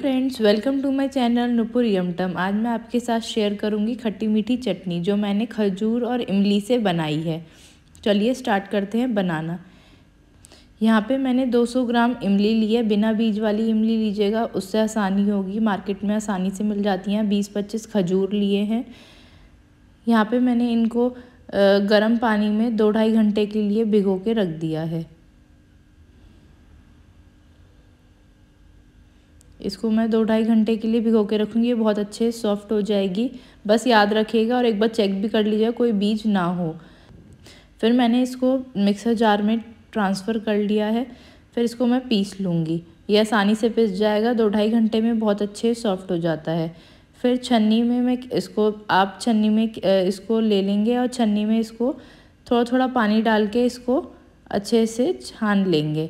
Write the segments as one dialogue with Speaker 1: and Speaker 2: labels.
Speaker 1: friends welcome to my channel Nupur यमटम आज मैं आपके साथ शेयर करूंगी खट्टी मीठी चटनी जो मैंने खजूर और इमली से बनाई है चलिए स्टार्ट करते हैं बनाना यहाँ पे मैंने 200 ग्राम इमली ली है बिना बीज वाली इमली लीजिएगा उससे आसानी होगी मार्केट में आसानी से मिल जाती हैं बीस पच्चीस खजूर लिए हैं यहाँ पर मैंने इनको गर्म पानी में दो ढाई घंटे के लिए भिगो के रख दिया है इसको मैं दो ढाई घंटे के लिए भिगो के रखूँगी ये बहुत अच्छे सॉफ्ट हो जाएगी बस याद रखिएगा और एक बार चेक भी कर लीजिएगा कोई बीज ना हो फिर मैंने इसको मिक्सर जार में ट्रांसफ़र कर लिया है फिर इसको मैं पीस लूँगी ये आसानी से पिस जाएगा दो ढाई घंटे में बहुत अच्छे सॉफ्ट हो जाता है फिर छन्नी में मैं इसको आप छन्नी में इसको ले लेंगे और छन्नी में इसको थोड़ा थोड़ा पानी डाल के इसको अच्छे से छान लेंगे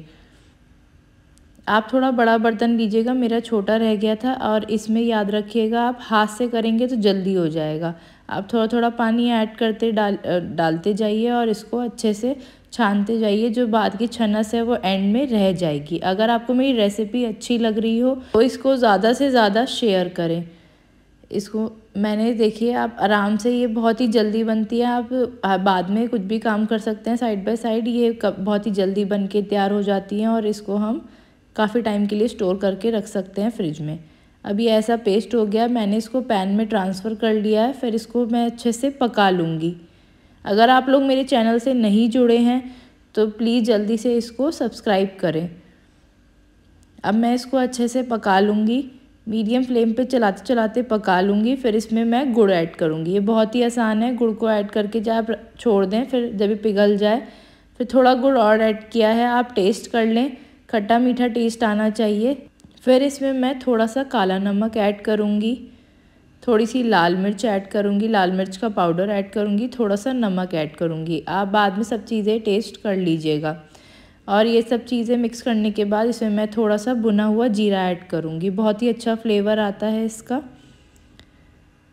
Speaker 1: आप थोड़ा बड़ा बर्तन लीजिएगा मेरा छोटा रह गया था और इसमें याद रखिएगा आप हाथ से करेंगे तो जल्दी हो जाएगा आप थोड़ा थोड़ा पानी ऐड करते डाल डालते जाइए और इसको अच्छे से छानते जाइए जो बाद की छनस है वो एंड में रह जाएगी अगर आपको मेरी रेसिपी अच्छी लग रही हो तो इसको ज़्यादा से ज़्यादा शेयर करें इसको मैंने देखिए आप आराम से ये बहुत ही जल्दी बनती है आप बाद में कुछ भी काम कर सकते हैं साइड बाय साइड ये बहुत ही जल्दी बन के तैयार हो जाती हैं और इसको हम काफ़ी टाइम के लिए स्टोर करके रख सकते हैं फ्रिज में अभी ऐसा पेस्ट हो गया मैंने इसको पैन में ट्रांसफ़र कर लिया है फिर इसको मैं अच्छे से पका लूँगी अगर आप लोग मेरे चैनल से नहीं जुड़े हैं तो प्लीज़ जल्दी से इसको सब्सक्राइब करें अब मैं इसको अच्छे से पका लूँगी मीडियम फ्लेम पे चलाते चलाते पका लूँगी फिर इसमें मैं गुड़ ऐड करूँगी ये बहुत ही आसान है गुड़ को ऐड करके जब आप छोड़ दें फिर जब ये पिघल जाए फिर थोड़ा गुड़ और ऐड किया है आप टेस्ट कर लें खट्टा मीठा टेस्ट आना चाहिए फिर इसमें मैं थोड़ा सा काला नमक ऐड करूँगी थोड़ी सी लाल मिर्च ऐड करूँगी लाल मिर्च का पाउडर ऐड करूँगी थोड़ा सा नमक ऐड करूँगी आप बाद में सब चीज़ें टेस्ट कर लीजिएगा और ये सब चीज़ें मिक्स करने के बाद इसमें मैं थोड़ा सा बुना हुआ जीरा ऐड करूँगी बहुत ही अच्छा फ्लेवर आता है इसका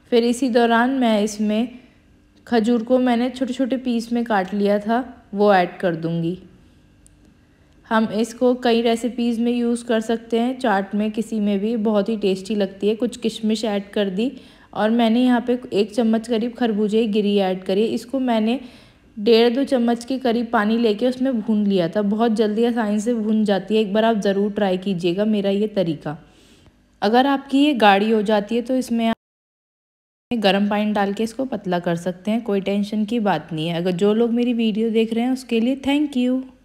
Speaker 1: फिर इसी दौरान मैं इसमें खजूर को मैंने छोटे छोटे पीस में काट लिया था वो ऐड कर दूँगी हम इसको कई रेसिपीज़ में यूज़ कर सकते हैं चाट में किसी में भी बहुत ही टेस्टी लगती है कुछ किशमिश ऐड कर दी और मैंने यहाँ पे एक चम्मच करीब खरबूजे की गिरी ऐड करी इसको मैंने डेढ़ दो चम्मच के करीब पानी लेके उसमें भून लिया था बहुत जल्दी आसानी से भून जाती है एक बार आप ज़रूर ट्राई कीजिएगा मेरा ये तरीका अगर आपकी ये गाढ़ी हो जाती है तो इसमें आप गर्म पानी डाल के इसको पतला कर सकते हैं कोई टेंशन की बात नहीं है अगर जो लोग मेरी वीडियो देख रहे हैं उसके लिए थैंक यू